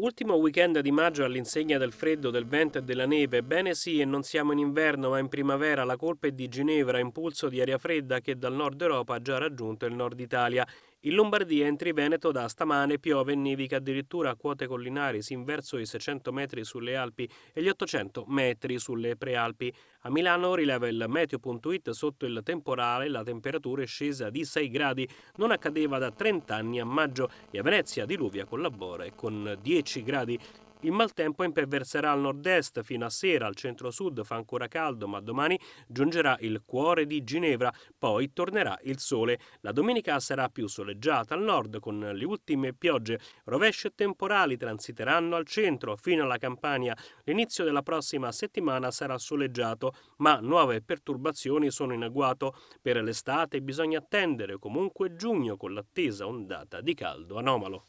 Ultimo weekend di maggio all'insegna del freddo, del vento e della neve. Bene sì, e non siamo in inverno, ma in primavera la colpa è di Ginevra, impulso di aria fredda che dal nord Europa ha già raggiunto il nord Italia. In Lombardia e in Triveneto da stamane piove e nevica addirittura a quote collinari, si inverso i 600 metri sulle Alpi e gli 800 metri sulle prealpi. A Milano rileva il meteo.it sotto il temporale la temperatura è scesa di 6 gradi, non accadeva da 30 anni a maggio e a Venezia diluvia collabora con 10 gradi. Il maltempo imperverserà al nord-est fino a sera, al centro-sud fa ancora caldo, ma domani giungerà il cuore di Ginevra, poi tornerà il sole. La domenica sarà più soleggiata al nord con le ultime piogge. Rovesci e temporali transiteranno al centro fino alla Campania. L'inizio della prossima settimana sarà soleggiato, ma nuove perturbazioni sono in agguato. Per l'estate bisogna attendere comunque giugno con l'attesa ondata di caldo anomalo.